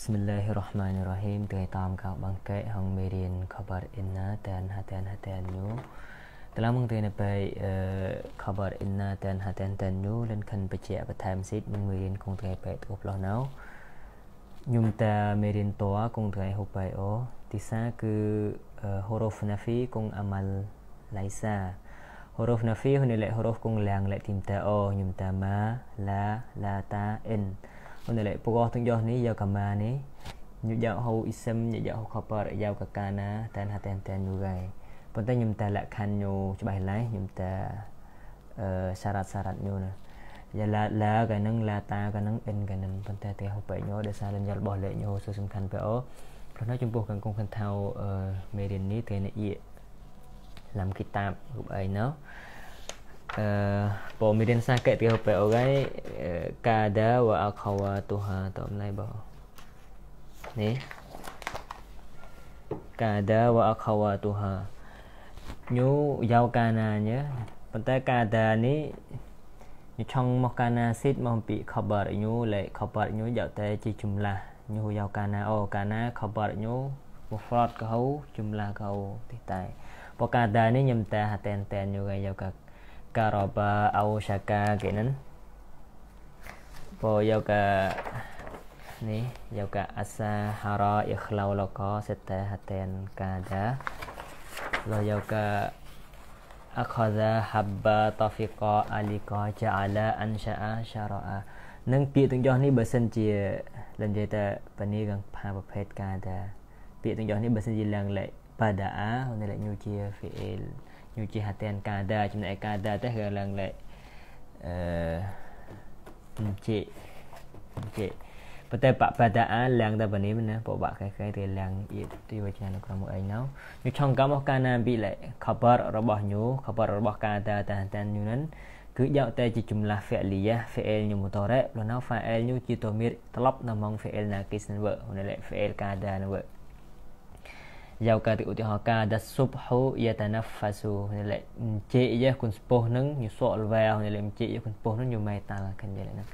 Bismillahirrahmanirrahim ថ្ងៃតាមកៅបង្កេហងមេរៀនខបរអ៊ីណាតានហាតានហាតានយូតឡាមងទេណបៃអឺខបរអ៊ីណាតានហាតានតានយូលិនខិនបជាបន្ថែមសិតនឹងមេរៀនគងថ្ងៃបៃទូផ្លោះណៅញុំតាមេរៀនតគងថ្ងៃហូបៃអូទីសាគឺហូរូហ្វណាហ្វីគងអាម៉ាល់ឡៃសា huruf nafi hune le huruf kung lang le tim ta o nyum ta ma la la ta in Onele pugoh tung joh ni ya kama ni Nyujak hau isem nyujak hau kapar yau kakana tan haten tan yugai Pontai nyum ta lak khan nyu chbai lai nyum ta sarat sarat nyu na Ya la la ka nang la ta ka nang en ka nang pontai te hau pe nyu de sa len yal boh le nyu so sum khan pe o ព្រោះនៅចំពោះកង្គងខាងថៅមេរៀននេះគេនិយាយឡាំគីតាបរូបឯណោះ pemerintah sakit tiga pe orang kada wa akhawa tuha tak mulai bah ni kada wa akhawa tuha nyu yau kananya pantai kada ni nyu chong mok kana sit mok pi khabar nyu le khabar nyu yau te chi jumlah nyu yau kana o kana khabar nyu mufrad kau jumlah kau tai pokada ni nyem ta haten ten nyu ga yau ka Karoba au Shaka ganun. Po yoga ni yoga asa hara ikhlau loko seta haten kada. Lo yoga akhadha habba tafiqa alika ja'ala ansha'a syara'a. នឹងពាក្យទាំងយោនេះបើសិនជាលនិយាយតែបនីកងផាប្រភេទការតាពាក្យទាំងយោនេះបើសិនជាឡើងលេខបាដាអានៅលេខញូជា fi'il يوجهتين كندا جمنا كندا تهر لان لي نجي نجي ប៉ុន្តែបបតាអាលាំងតបនេះណាបបកែកែទៅលាំងយីទីវិញ្ញាណក្នុងមួយឯងណោញូឆងកម្មកាណាប៊ីលេខបររបស់ញូខបររបស់កាតាតាតានញូនឹងគឺយកតែជាចម្លាស់ fi'liyah fi'il ញូមតរ៉េព្រោះណោ fa'il ញូជាតមីតត្រឡប់នៅម៉ង fi'il ណាគីសិនវើហ្នឹង fi'il កាតានឹងវើយកការីឧទាហរណ៍កាដាសុបហូយតាណាហ្វាសូនេះលេជេយេគុនស្ពោះនឹងញូសក់លវែនេះលេជេយេគុនស្ពោះនឹងញូមេតាល់គ្នាលេនឹង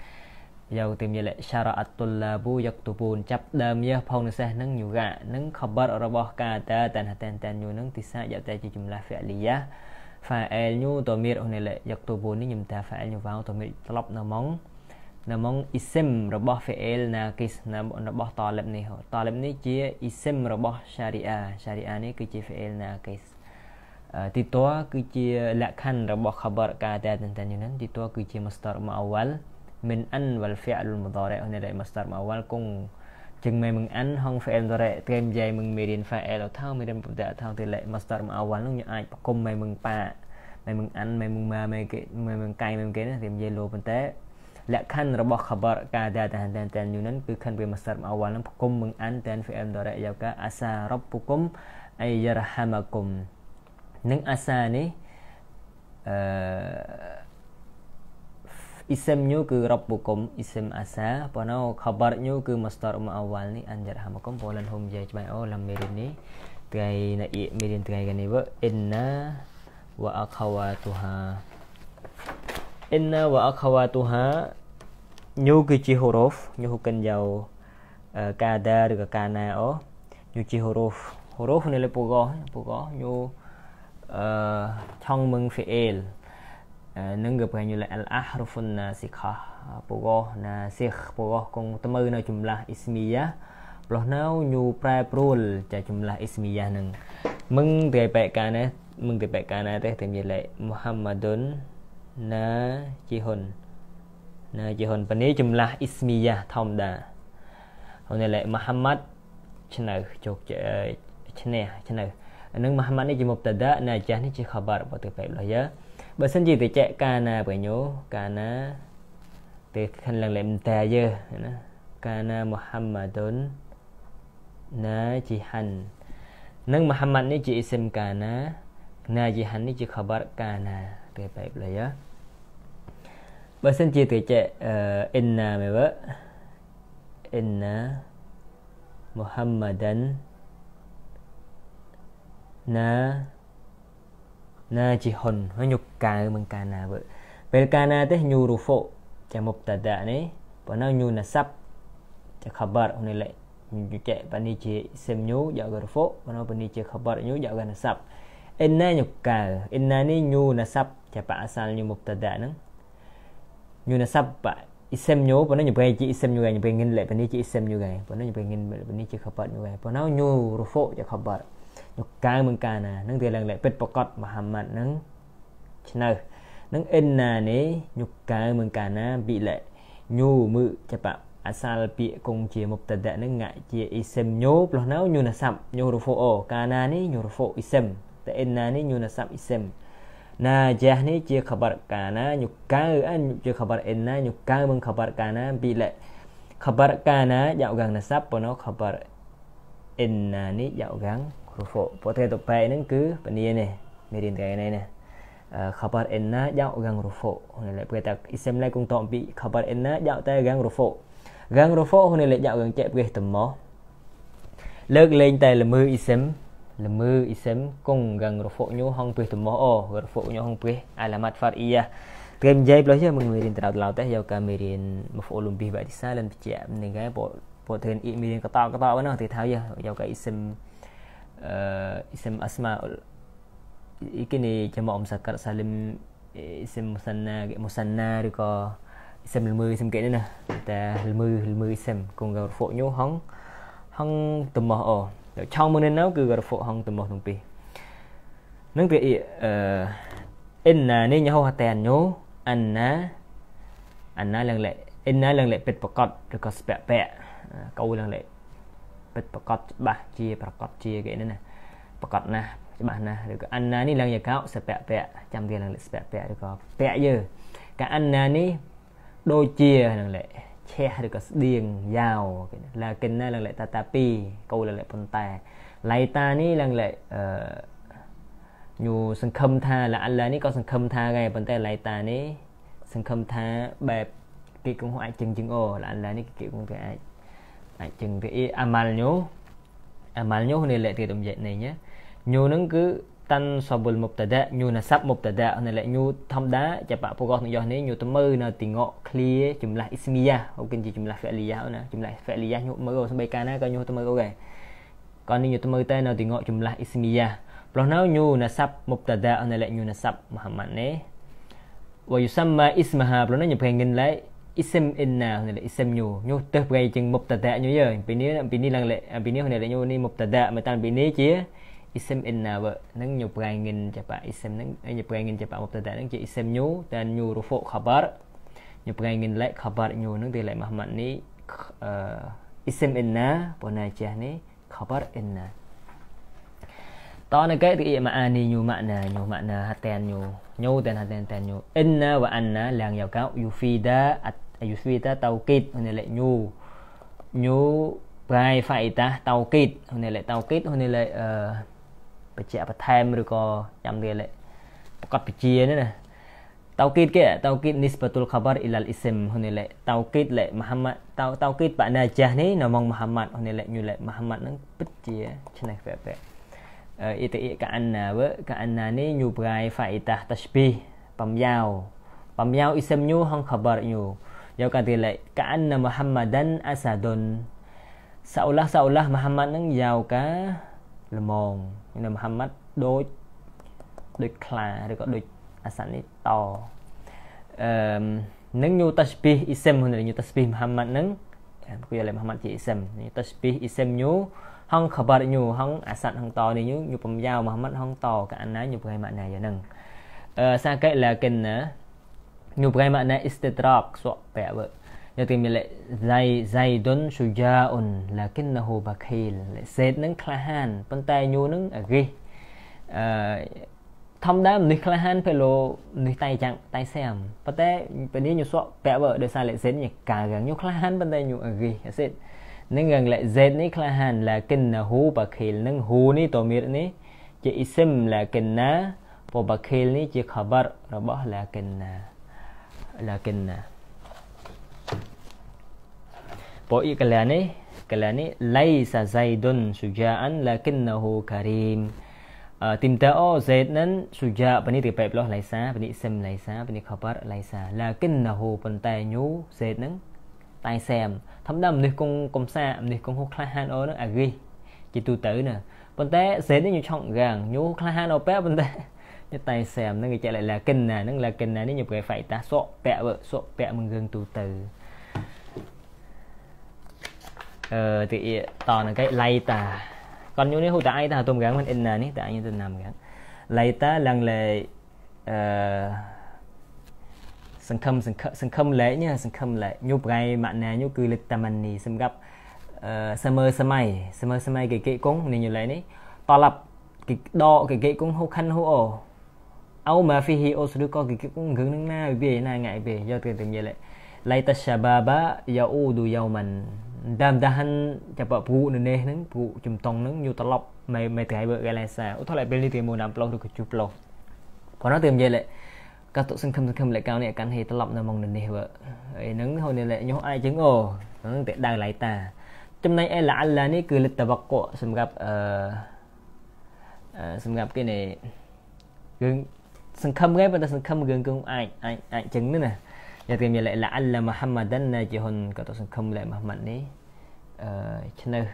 យកទៅមានលេសារអតុលាប៊ូយកទូពូនចាប់ដើមយេផងនេះសេះនឹងយូហ្គានឹងខបតរបស់កាតាតានតានតានយូនឹងទីសាយកតែជាចម្លាស់ហ្វលីយ៉ា فاعل نيو ضمير هنا لا يكتبون نيم تفاعل نيو فاعل ضمير طلبنا مون នៅក្នុង ism របស់ fi'il naqis របស់ talib នេះ talib នេះជា ism របស់ sharia sharia នេះគឺជា fi'il naqis ទីតួគឺជាលក្ខខណ្ឌរបស់ khabar កាតែតែនេះនឹងទីតួគឺជា masdar muawwal min an wal fi'l mudari' នេះដែរ masdar muawwal គង់ជាងមេមងអានហង fi'l mudari' គេនិយាយមងមេរៀន fi'l អត់ថោមេរៀនបតអត់ថោទីលេ masdar muawwal នោះយើងអាចបកុំមេមងប៉ាមេមងអានមេមងម៉ាមេគេមេមងកៃមេមគេនេះគេនិយាយលោប៉ុន្តែ لكن ربح خبر كعادات هندان تان يونان كي كان بمصدر أولا بكم من أن تان في أم دورة يوكا أسا ربكم أن يرحمكم نن أسا ني أه អ៊ីសឹមញូគឺរាប់បុគមអ៊ីសឹមអាសាប៉ុន្តែខបរញូគឺមស្តរមអវលនេះអញ្ញរហមកុំបលនហុំយាយច្បាយអូឡាមេរិននេះថ្ងៃណាអ៊ីមេរិនថ្ងៃកានេះវអ៊ិនណាវអខវ៉ាទូហា inna wa akhawatuha nyu គឺជា huruf ញូកិនយោកាដាឬក៏កាណាអូញូជា huruf huruf នៅលើពូកោពូកោញូអឺឆងមឹង fi'il នឹងក៏ប្រហែលញូល al ahrufun nasikha ពូកោ nasikh ពូកោគង់ទៅនៅចម្លាស់ ismiya ប្លោះណៅញូប្រែប្រួលចាចម្លាស់ ismiya នឹងមឹងតែបែកកាណាមឹងតែបែកកាណាទេតែមានលេខ muhammadun ណាជីហ៊ុនណាជីហ៊ុនប៉ានីចម្លាស់អ៊ីស្មីយ៉ាធម្មតាហើយលេមូហាម៉ាត់ឆ្នៅជោគជ័យឈ្នះឆ្នៅនឹងមូហាម៉ាត់នេះជាមុបតដាណាចាស់នេះជាខបារបស់ទៅបែបលះយ៉ាបើសិនជាទៅចែកកាណាបញោកាណាទៅខាងឡើងលេមតាយើណាកាណាមូហាម៉ាឌុនណាជីហាន់នឹងមូហាម៉ាត់នេះជាអ៊ីសឹមកាណា ណាជីហាន់នេះជាខបារកាណាទៅបែបលះយ៉ាបើសិនជាត្រចែកអ៊ីនណាមែនបើអ៊ីនណាមូហាំម៉ាដានណាណាជីហ៊ុនហើយញុកកៅមិនកាណាបើពេលកាណាទេញូរូហ្វូចាមុបតាដានេះបើនៅញូណាសាប់ចាខបាត់នេះលេយុចបនីជាសិមញូយករូហ្វូបើនៅបនីជាខបាត់ញូយកណាសាប់អ៊ីនណាញុកកៅអ៊ីនណានេះញូណាសាប់ចាបាសាលញូមុបតាដាហ្នឹង nyunasab isem nyu pona nyu pai chi isem nyu gai nyu pai ngin le pani chi isem nyu gai pona nyu pai ngin le pani chi khabat nyu gai pona nyu rufo cha khabat nyu kai mung kai na nang te lang le pet pakot muhammad nang chna nang en na ni nyu kai mung kai na bi le nyu mu cha pa asal pi kong chi mubtada nang ngai chi isem nyu plo nau nyu nasab nyu rufo o kai na ni nyu rufo isem te en na ni nyu nasab isem Najah ni dia khabar kana nyukau an dia khabar inna nyukau meng khabar kana bila khabar kana dạo gần là sắp của nó khabar inna ni dạo gần khufo có thể tục bài nó cứ bạn đi này mình điền cái này nè khabar inna dạo gần rufo này lại bây ta xem lại cùng tạm bị khabar inna dạo tay gần rufo gần rufo hôm nay lại dạo gần chạy về tầm mó លើកលែងតែល្មើអ៊ីសឹម lemu isim kung gang rufuk nyu hong pih tumoh oh rufuk nyu hong pih alamat far'iyah គេនិយាយផ្លោះយើងមកមេរៀនត្រោតឡោតទេយកការមេរៀនមហ្វូលុំពីបាទីសាលិនបជានឹងគេពពធឿនអ៊ីមេរៀនកតកតហ្នឹងទីថាយកយកការអ៊ីសិមអឺអ៊ីសិមអស្មាអ៊ុលអ៊ីគនីជាមកអមសកាត់សាលិមអ៊ីសិមមុសាន់ណាមុសាន់ណាឬក៏អ៊ីសិមលមឺអ៊ីសិមគេនេះណាតែលមឺលមឺអ៊ីសិមគងរហ្វូញូហងហងតមោះអូឆောင်းមុននេះនៅគឺរហ្វុហងទំនោះទាំងពីរនឹងគឺអឺអិនណានេះញហោតែញោអានណាអានណាឡើងលែអិនណាឡើងលែពិតប្រកបឬក៏ស្ពាក់ពាក់កោឡើងលែពិតប្រកបច្បាស់ជាប្រកបជាគេនេះណាប្រកបណាស់ច្បាស់ណាស់ឬក៏អានណានេះឡើងយកោស្ពាក់ពាក់ចាំវាឡើងលែស្ពាក់ពាក់ឬក៏ពាក់យើកាអានណានេះដូចជានឹងលែឆេះឬក៏ស្ដៀងយ៉ាវឡាកិនណាឡើងលេតាតា2កូលលេប៉ុន្តែឡៃតានេះឡើងលេអឺញូសង្ឃឹមថាឡាអាឡានេះក៏សង្ឃឹមថាដែរប៉ុន្តែឡៃតានេះសង្ឃឹមថាបែបគេគង់អាចជឹងជឹងអូឡាអាឡានេះគេគង់គេអាចអាចជឹងទៅអាម៉ាល់ញូអាម៉ាល់ញូនេះលេទៀតអំយ៉ានេះញូនឹងគឺតាន់សបុលមុបតដាញូណាសាប់មុបតដានៅលេញូធម្មតាចាប់ពកក្នុងយោនេះញូទៅមើនៅទីងកឃ្លាចម្លាស់អ៊ីស្មីយ៉ាអូគិនជាចម្លាស់ហ្វេលីយ៉ាអូណាចម្លាស់ហ្វេលីយ៉ាញូមើសំបីកាណាក៏ញូទៅមើអូដែរក៏នេះញូទៅមើតែនៅទីងកចម្លាស់អ៊ីស្មីយ៉ាព្រោះនៅញូណាសាប់មុបតដានៅលេញូណាសាប់មូហាម៉ាត់នេះវយុសមាអ៊ីស្មហាព្រោះនៅញូប្រេងងិនឡៃអ៊ីសិមអ៊ីនណានៅលេអ៊ីសិមញូញូទៅប្រេងជាងមុបតដាញូយើពីនេះពីនេះឡើងលេពីនេះនៅលេញូនេះមុបតដាមកតាំងពីនេះជា isim inna នឹងញូប្រៃងិនចាប់ isim នឹងញូប្រៃងិនចាប់ mubtada នឹងជា isim new តែ new rufu khabar ញូប្រៃងិនលេ khabar new នឹងទីលេមហមាត់នេះអឺ isim inna ប៉ុន្តែចេះនេះ khabar inna តោះនៅកែទីម៉ានីញូម៉ាណាញូម៉ាណាហតែនញូញូតែនហតែនតែនញូអិនណាវ៉ាណាឡាងយ៉ាកោយូហ្វីដាអយូហ្វីដាតោគីតហ្នឹងលេញូញូប្រៃហ្វៃតាតោគីតហ្នឹងលេតោគីតហ្នឹងលេអឺបច្ចៈបន្ថែមឬក៏ញ៉ាំវាលប្រកបជានេះណាតោគីតគេតោគីតនីសបតុលខបរអ៊ីឡាលអ៊ីសឹមហ៊ុនលេតោគីតលេមូហាម៉ាត់តោតោគីតបាណាចាស់នេះនៅមកមូហាម៉ាត់ហ៊ុនលេញូលេមូហាម៉ាត់នឹងពិតជាឆ្នេះវែវអ៊ីតអ៊ីកាអានណាវកាអានណានេះញូប្រៃហ្វាអ៊ីតាតាស្ប៊ីបំយ៉ាវបំយ៉ាវអ៊ីសឹមញូហងខបរញូយកកាទីលេកាអានណាមូហាម៉ាដានអាសាដុនសោឡាសោឡាមូហាម៉ាត់នឹងយ៉ាវកាល្មងនៅមហាម៉ាត់ដូចដូចខ្លាឬក៏ដូចអាសានីតអឺនឹងញូតាស្ពីអ៊ីសិមហ្នឹងញូតាស្ពីមហាម៉ាត់ហ្នឹងគឺលេមហាម៉ាត់ជាអ៊ីសិមញូតាស្ពីអ៊ីសិមញូហងខបាត់ញូហងអាសាត់ហងតនេះញូញូបំយ៉ាវមហាម៉ាត់ហងតកាណាញូប្រៃម៉ាក់ណាយ៉ាងហ្នឹងអឺសាកេឡាកិនណាញូប្រៃម៉ាក់ណាអ៊ីស្តេត្រាកសក់បែបយកមានលេខ Zai Zaidun Shujaun lakinnahu bakil លេខ Z នឹងក្លាហានប៉ុន្តែញូនឹងអាគិសអឺធម្មតាមនុស្សក្លាហានពេលលោមនុស្សតៃចាំងតៃសាមប៉ុន្តែពេលនេះញូសក់ពាក់បើដោយសារលេខ Z ញកាងញូក្លាហានប៉ុន្តែញូអាគិសអាសិតនឹងរងលេខ Z នេះក្លាហាន lakinnahu bakil នឹង hu នេះតមីរនេះ ជា ism lakinna ពបាខេលនេះជា khabar របស់ lakinna lakinna ពួកអ៊ីកលានេះកលានេះឡៃសាសៃដុនស៊ូជាអានឡាគិនណូហ៊ូការីមទីមតាអូសេតនឹងស៊ូជាបនេះទីបែបលោះឡៃសាបនេះសិមឡៃសាបនេះខបារឡៃសាឡាគិនណូហ៊ូប៉ុន្តែញូសេតនឹងតែសែមធម្មតាមនុស្សគង់កំសាមនុស្សគង់ហូខ្លះហានអូនឹងអាគីជាទូទៅណាប៉ុន្តែសេតនេះញូឆង់រាំងញូខ្លះហានអូប៉ែប៉ុន្តែតែតែសែមនឹងគេចេះឡាគិនណានឹងឡាគិនណានេះញូប្រែហ្វៃតាសក់ពាក់វើសក់ពាក់មួយរឿងទូទៅ ờ thì toàn là cái lay ta còn như nếu hụ ta ai ta tôm gắn mình in nè ta như tin nằm gắn lay ta lần lệ ờ, sân khâm sân khâm sân khâm lễ nha sân khâm lễ nhục gai mạn nè nhục cư lịch taman nì sân gặp sâm ờ, mơ sâm mày sâm mơ sâm mày cái kệ cũng nên như lấy đấy to lập cái đo cái kệ cũng hô khăn hô ổ áo mà phi hi ô sư có cái kệ cũng hướng nâng na vì na ngại về do từ từng như lệ lay ta shababa yaudu yauman តាមតាមចាប់ពូនៅនេះហ្នឹងពូជំតង់ហ្នឹងញូត្រឡប់មកមកថ្ងៃបើកឡេសាឧទាហរណ៍ពេលនេះទីមួយតាមប្លុសឬក៏ជុះប្លុសព្រោះនៅទីនិយាយលេកតុសង្ឃឹមសង្ឃឹមលេកៅនេះកាន់ហេត្រឡប់នៅមកនៅនេះបើអីហ្នឹងហូននេះលេញោះអាចជាងអូហ្នឹងតែដៅឡៃតា ចំណែកអេឡាឡានេះគឺលិតតវកៈសម្រាប់អឺសម្រាប់គេនេះគឺសង្ឃឹមគេប៉ុន្តែសង្ឃឹមរឿងគឺអាចអាចអាចចឹងណាដែលគេមានលិលាអល់មូហាម៉ាដិនណាជាហ៊ុនក៏ទៅសង្ឃឹមលិមូហាម៉ាត់នេះអឺឈ្នើស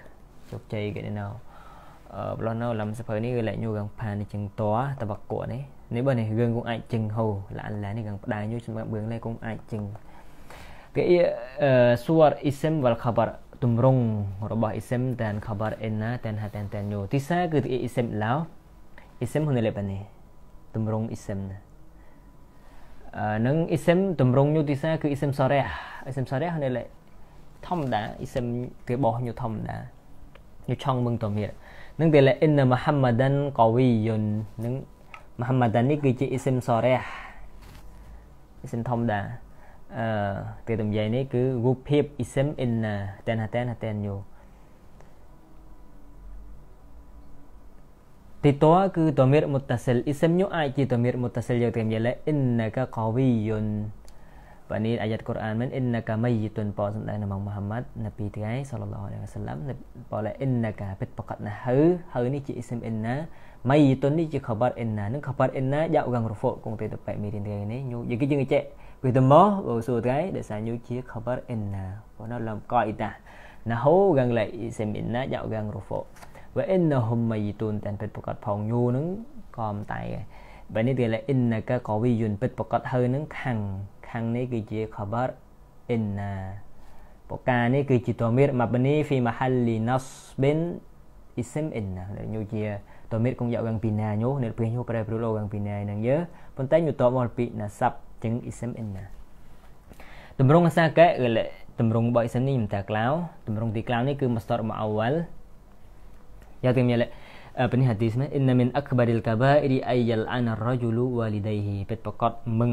ជោគជ័យគេនៅអឺប្លោះនៅលំសភៅនេះគឺលិញូកាំងផាននេះជាងតតបកក់នេះនេះបើនេះរឿងគងអាចជឹងហូលិអល់នេះកាំងផ្ដាយញូសម្រាប់រឿងនេះគងអាចជឹងគេអឺសួរអ៊ីសឹមវលខបរទម្រង់របស់អ៊ីសឹមតានខបរអេណាតានហាតានតានញូទីសាគឺអ៊ីសឹមឡៅអ៊ីសឹមហ៊ុនលិបានេះទម្រង់អ៊ីសឹមណានឹង ism តម្រងញូទីសាគឺ ism សារះ ism សារះនៅលេខធម្មតា ism គេបោះញូធម្មតាញូឆង់មឹងតមាននឹងតែលេ inna muhammadan qawiyun នឹង muhammadan នេះគឺជា ism សារះ ism ធម្មតាអឺគេតម្យាយនេះគឺរូបភាព ism inna តែនតែនតែនញូទីតគឺតមៀរមុតតសិលអ៊ីសមញូអាចជាតមៀរមុតតសិលយកតាមយឡាអ៊ីនណាកាកាវីយុនបាទនេះអាយ៉ាត់កូរ៉ានមែនអ៊ីនណាកាមៃតុនប៉សំដែងរបស់មូហាម៉ាត់នៅពីថ្ងៃសល្លឡោះអាឡៃវ៉ាសឡាំប៉ឡាអ៊ីនណាកាពិតប្រកបណាស់ហើហើយនេះជាអ៊ីសមអ៊ីនណាមៃតុននេះជាខបាត់អ៊ីនណានឹងខបាត់អ៊ីនណាយ៉ាក់កាំងរហ្វូគង់ទេតបែកមេរៀនថ្ងៃនេះញូយីគេជាងចេះវាតមកបើសួរថ្ងៃដែលសាញូជាខបាត់អ៊ីនណាបើនៅឡំកអ៊ីតាណាហូកាំងឡៃអ៊ីសមអ៊ីនណាយ៉ាក់កាំងរហ្វូវ៉ាអ៊ីនហុំមៃទូនតែពិតប្រកបផងយូនឹងក៏មិនតែបែបនេះគេថាអ៊ីនកាកវីយុនពិតប្រកបហើយនឹងខាងខាងនេះគឺជាខបរអ៊ីនណាបកានេះគឺជាតមីរម៉ាប់នីហ្វីមហាលីណាស់ប៊ីនអ៊ីសឹមអ៊ីនណាដែលញូជាតមីរគងយកវាំងពីណាញូនេះព្រះញូប្រែប្រួលអូវាំងពីណាហ្នឹងយើប៉ុន្តែញូតមកពីណាសាប់ចឹងអ៊ីសឹមអ៊ីនណាតម្រងអាសាកែតម្រងបៃសិននេះមិនតាក្លៅតម្រងទីក្លៅនេះគឺមស្តរមកអវល याद कर मिले अपने हदीस में इन मिन अकबर अल कबाइरी अयल अन रजुल वालिदैहि ពិតប្រកបមិន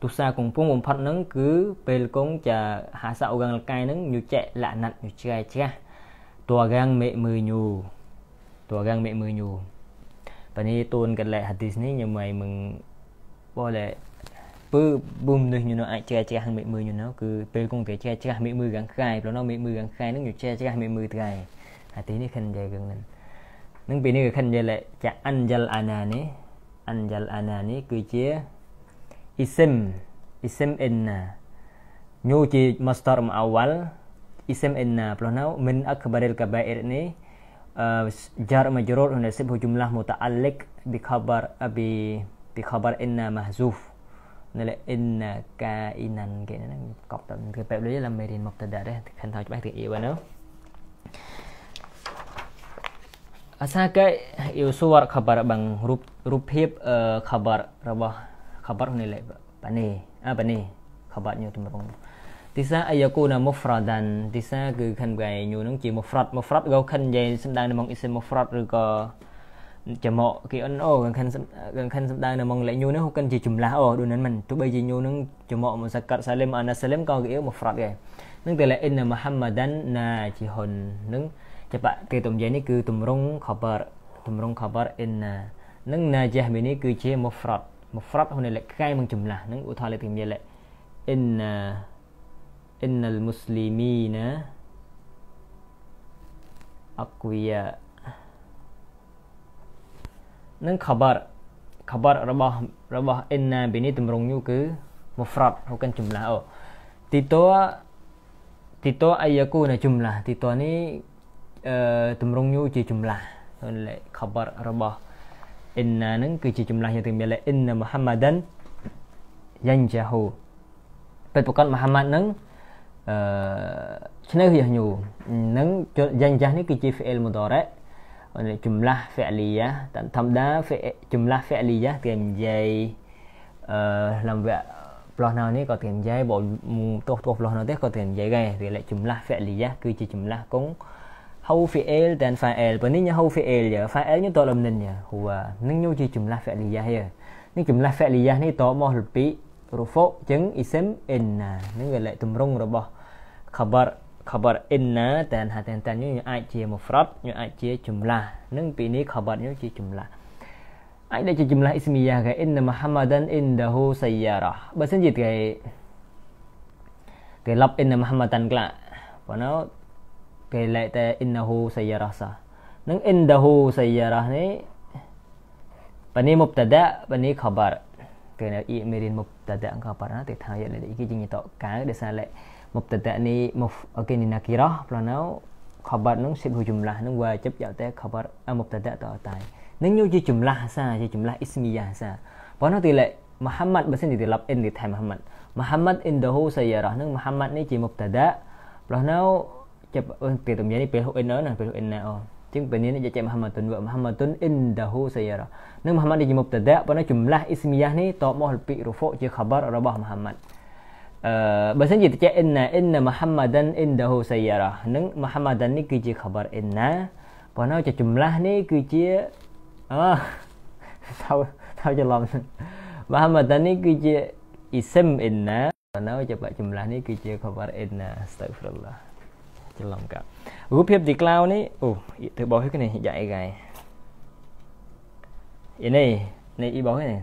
ទុសាគង្ពងបំផុតនឹងគឺពេលគង់ចាហាសាអូកាំងលកាយនឹងញុចេលណាត់ញុឆ្កែឆ្កាស់តួកាំងមេមឺញូតួកាំងមេមឺញូប៉ានេះតូនកលែហាឌីសនេះញ៉ាំឲ្យមឹងបោលែពើបុំនេះញូអាចចេះចេះមេមឺញូណោគឺពេលគង់គេចេះចេះមេមឺកាំងខ្សែព្រោះនោះមេមឺកាំងខ្សែនឹងញុចេះចេះមេមឺត្រៃហាឌីសនេះខិននិយាយគឹងនឹងនឹងពីនេះគឺខិនយលចាអានយលអាណានេះអានយលអាណានេះគឺជាអ៊ីសិមអ៊ីសិមអិនណាញូជា master មកអវលអ៊ីសិមអិនណាព្រោះនៅមិនអកបរិលកបៃអ៊ីរនេះ jar majrur hunasibhu jumlah muta'alliq bi khabar bi bi khabar inna mahzuf នៅលើ inna kainan គេហ្នឹងកប់តើគឺបែបដូចឡាមេរៀនមកតដែរខិនថាច្បាស់ទៅអ៊ីវហ្នឹង asaka yo suwar khabar bang rup rup ភាព khabar របស់ khabar នេះលេប៉ានេះអាប៉ានេះ khabar ញូតម្រងទីសាអាយកូណា mufradan ទីសាគឺខាន់កែញូនឹងជា mufrad mufrad ក៏ខាន់និយាយសំដៅនៅក្នុង ism mufrad ឬក៏ចំមកគេអនអូកាន់ខាន់កាន់ខាន់សំដៅនៅក្នុងលេខញូនេះគាត់ជាចម្លាស់អូដូចนั้นមិនទោះបីជាញូនឹងចំមកមកសកាត់សាលឹមអាណាសាលឹមក៏គេ mufrad ដែរនឹងតែលេខ inna muhammadan najihun នឹងចាប់គេទំនិយនេះគឺតម្រង់ khabar តម្រង់ khabar inna និង najah មីនេះគឺជា mufrad mufrad ហ្នឹងលេខកាយមកចម្លាស់ហ្នឹងឧទាហរណ៍លេខទំនិយលេ inna innal muslimina aqwiya និង khabar khabar របស់របស់ inna ពីនេះតម្រង់យូគឺ mufrad ហៅកាន់ចម្លាស់អូទីតោទីតោអាយកូនចម្លាស់ទីតោនេះទម្រង់ញូជាចម្លាស់លេខ khabar របស់ inna ហ្នឹងគឺជាចម្លាស់យ៉ាងទាំងមានលេខ inna muhammadan yanjahu ពិតប្រកបមហាម៉ាត់ហ្នឹងអឺឈ្នៅយះញូនឹងយ៉ាងចាស់នេះគឺជា fi'il mudari ចម្លាស់ fi'liyah តាមធម្មតាចម្លាស់ fi'liyah គេនិយាយអឺលំវគ្គផ្លោះណៅនេះក៏គេនិយាយបើទោះទោះផ្លោះណៅទេក៏គេនិយាយដែរវាលេខចម្លាស់ fi'liyah គឺជាចម្លាស់គង់ هو فعل dan فاعل بنينا هو فعل فاعل នេះតលំនិនហួនឹងញូជាចម្លាស់ហ្វលីយ៉ាហេនេះចម្លាស់ហ្វលីយ៉ានេះតមកលពីរូហ្វុអញ្ចឹងអ៊ីសិមអ៊ីនណានឹងវាលេខតម្រងរបស់ខបរខបរអ៊ីនណាតែនហាតែនតាញូអាចជាមហ្វ្រតញូអាចជាចម្លាស់នឹងពីនេះខបរញូជាចម្លាស់អាចដែលជាចម្លាស់អ៊ីស្មីយ៉ាគេអ៊ីនមូហាម៉ាដានអ៊ីនដាហ៊ូសយ៉ារ៉ាបើសិនជាគេគេឡប់អ៊ីនមូហាម៉ាដានក្លាប៉ុន្តែគេលែកតែ innahu sayyarasa នឹង indahu sayyarah នេះបានីមុបតដាបានីខបារគេនៅអ៊ីមេរិនមុបតដាខបារណាទេថាយកលេគេជាញតកើដោយសារលែកមុបតដានេះមុបអូខេនីណាគីរ៉ះប្រណៅខបារនឹងសិបហូចំឡាស់នឹងវាជិបយកតែខបារមុបតដាតតៃនឹងយកជាចំឡាស់សាជាចំឡាស់អ៊ីស្មីយ៉ាសាប៉ុន្តែទីលែកមូហាម៉ាត់បើសិនជាទីឡាប់អ៊ីនទីថៃមូហាម៉ាត់មូហាម៉ាត់អ៊ីនដាហ៊ូសាយារ៉ះនឹងមូហាម៉ាត់នេះជាមុបតដាប្រណៅ cepat kita menjadi pihak inna nah pihak inna oh ឹងពេលនេះយកចេះមហាម៉ាតុនវមហាម៉ាតុនអ៊ីនដាហ៊ូសាយារ៉ានឹងមហាម៉ាត់ដែលជាមុបតដាប៉ុន្តែចម្លាស់អ៊ីស្មីយ៉ានេះតបមកលពីរូហ្វូជាខបររបស់មហាម៉ាត់អឺបើសិនជាចេះអ៊ីនណាអ៊ីនណាមហាម៉ាដានអ៊ីនដាហ៊ូសាយារ៉ានឹងមហាម៉ាដាននេះគឺជាខបរអ៊ីនណាប៉ុន្តែជាចម្លាស់នេះ គឺជាអឺថាថាច្រឡំមហាម៉ាដាននេះគឺជាអ៊ីសិមអ៊ីនណាប៉ុន្តែជាចម្លាស់នេះគឺជាខបរអ៊ីនណាស្តៅហ្វ្រឡាច្រឡំកាប់រូបភាព di cloud នេះអូធ្វើបោះគ្នាយ៉ាយកាយអីនេះនេះអ៊ីបោះនេះ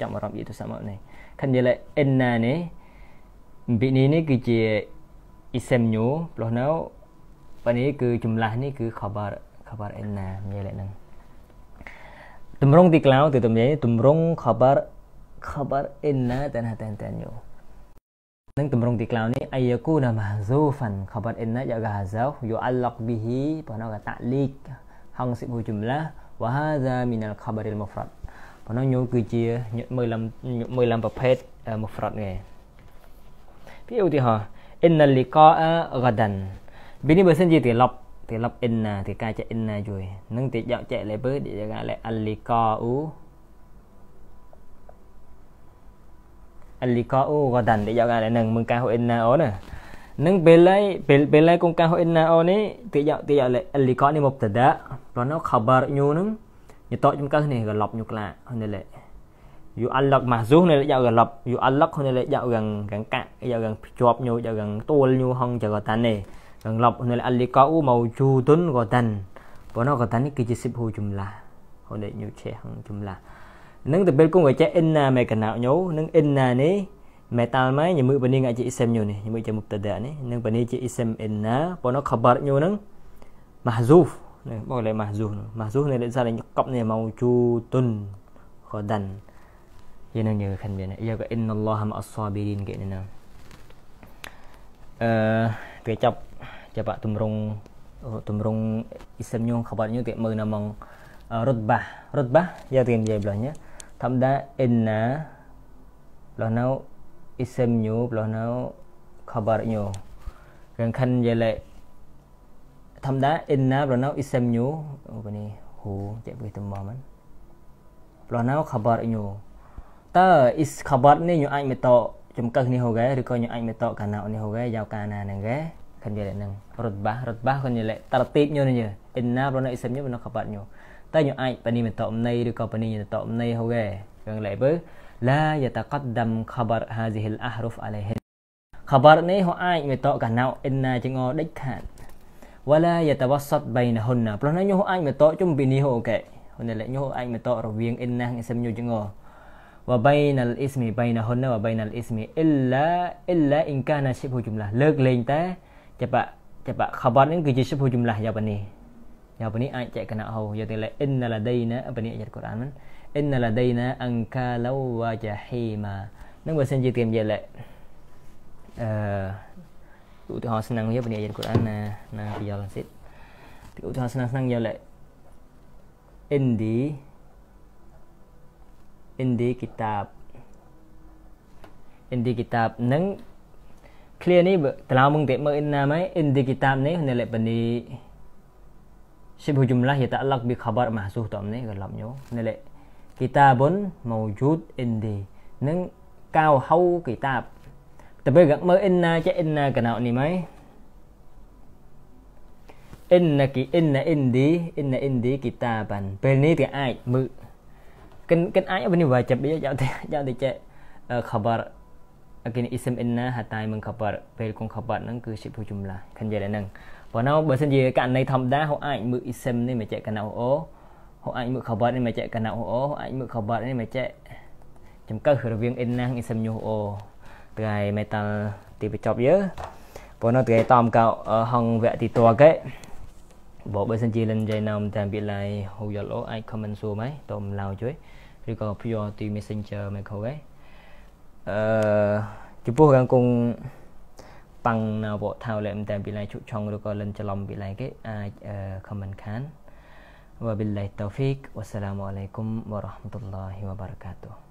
ចាំអារម្មណ៍យីទៅសាមកនេះខិននិយាយលេអិនណានេះពីនេះនេះគឺជា ism new ផ្លោះនៅបើនេះគឺចម្លាស់នេះគឺ khabar khabar អិនណានិយាយលេហ្នឹងតម្រង di cloud ទៅតម្រងតម្រង khabar khabar អិនណាតែណាតែនតែនយូនឹងទម្រង់ទីក្រោយនេះអាយគូណាម៉ាហ្សូហ្វាន់ខបាត់អ៊ីនណាយ៉ាហ្ហាហ្សោយូអាឡុកប៊ីហ៊ីបណោកតាលីកហងសិបូជុំឡាវ៉ាហាហ្សាមីណាល់ខបារីលមូហ្វ្រតបណោញូគឺជាមើលឡាំមើលឡាំប្រភេទមូហ្វ្រតនេះពីឧទាហរណ៍ inna liqa'a ghadan ពីនេះបើសិនជាទីឡប់ទីឡប់ inna ទីការចេះ inna ជួយនឹងទីយកចេះលេបើទីយកលេ al liqa'u اللقاء غدا ដែលយកអានឹងមើលការហូអ៊ីនណាអូណានឹងពេលឡៃពេលពេលឡៃកុំការហូអ៊ីនណាអូនេះទីយកទីយកលីកនេះមកតដាព្រោះនៅខបារញូនឹងយតចំកើនេះកឡប់ញូក្លានេះលេយូអាឡកម៉ាស៊ូនេះយកកឡប់យូអាឡកនេះយកកងកងកាក់យកកងភ្ជាប់ញូយកកងទួលញូហងចកតាននេះកងឡប់នេះអលីកអូមកជូទុនកតានព្រោះនៅកតាននេះគឺជាសិបហូចំឡាហូនេះញូឆេហងចំឡានឹងទៅពេលគង់កចេះ inna mekanao នឹង inna នេះ metal ម៉ែញមឺបនីងអាច ism ញូនេះញមឺជាមុបតដានេះនឹងបនីជា ism inna ប៉ុន្តែ khabar ញូនឹង mahzuf នេះបងលេ mahzuf mahzuf នេះលេសារញកប់នេះមកជូទុនខដានយានឹងញើខានមានយាក៏ inna allaha ma as-sabirin គេនេះណាអឺគេចាប់ចាប់ទម្រង់ទម្រង់ ism ញូ khabar ញូគេមើលណាមករត់បាសរត់បាសយកទីនិយាយប្លោះញ៉ាធម្មតាអ៊ីនណាលោះនៅអ៊ីសិមញូលោះនៅខបារញូរឿងខាន់យលេធម្មតាអ៊ីនណាលោះនៅអ៊ីសិមញូអូបនេះហូចេះវិទំមមិនលោះនៅខបារញូតើអ៊ីសខបាតនេះញូអាចមេតោចំកឹះនេះហូកែឬក៏ញូអាចមេតោកាណោនេះហូកែយ៉ាវកាណានឹងកែខាន់យលេនឹងរត់បាសរត់បាសខាន់យលេតរទីបញូនេះអ៊ីនណាលោះនៅអ៊ីសិមញូនៅខបារញូតែយើងអាចបនីមតអំណៃឬក៏បនីយតអំណៃហូគេយើងឡៃបើឡាយតកដាំខបរហាស៊ីហលអះរុហ្វអាឡៃហិនខបរនេះហូអាចមេតកណៅអ៊ីនណា ចងដេចខាត់វឡាយតវសតបៃណហ៊ុនព្រោះណាញូហូអាចមេតជុំពីនេះហូគេហ៊ុនឡៃញូហូអាចមេតរវាងអ៊ីនណាងសឹមញូចងវបៃណលអ៊ីស្មីបៃណហ៊ុនវបៃណលអ៊ីស្មីអ៊ីឡាអ៊ីឡាអ៊ីនកាណាឈិបហូជុំឡាលើកលែងតែចាប់ចាប់ខបរនេះគឺជាឈិបហូជុំឡាយ៉ាប់នេះ yang apa ni ayat cek kena hau ya tela inna ladaina apa ni ayat Quran man inna ladaina angkala wa jahima នឹងបើសិនជាទៀមយកលេអឺឧទាហរណ៍ស្នងយកពីអាយកូរ៉ានណាណាពីយល់សិតឧទាហរណ៍ស្នងស្នងយកលេ indi indi kitab indi kitab នឹង clear នេះតឡៅមកទៀតមើល inna មក indi kitab នេះនៅលេបនី syibhu jumlah yata'allaq bi khabar mahsuh tu amni galap nyo nele kitabun mawjud indi nang cao hau kitab tapi gak mơ inna cha inna kana ni mai inna ki inna indi inna indi kitaban ពេលនេះគេអាចមើលគិនគិនអាចវានេះវាចាប់យកយកទៅយកទៅចេះ khabar again ism inna ហតៃមិនខបតពេលគង់ខបតហ្នឹងគឺជាភូចម្លាស់ខាងនិយាយតែហ្នឹងប៉ុន្តែបើសិនជាករណីធម្មតាហូអាចមើល ism នេះមកចែកកណោអូហូអាចមើលខបតនេះមកចែកកណោអូអាចមើលខបតនេះមកចែកចំកើរវាង inna និង ism ញូអូថ្ងៃ metal ទីបញ្ចប់យើប៉ុន្តែថ្ងៃតំកោហងវគ្គទីតកេបើបើសិនជាលិនចៃណោមតាមពីឡាយហូយល់អូអាច comment សួរមកតំឡៅជួយឬក៏ pure ទី messenger មកខោឯងអឺចំពោះរាងគង់ប៉ាំងណាវថៅលែមតែពីឡាយជុឆុងឬក៏លិនច្រឡំពីឡាយគេអាច comment ខាន وبالله التوفيق والسلام عليكم ورحمة الله وبركاته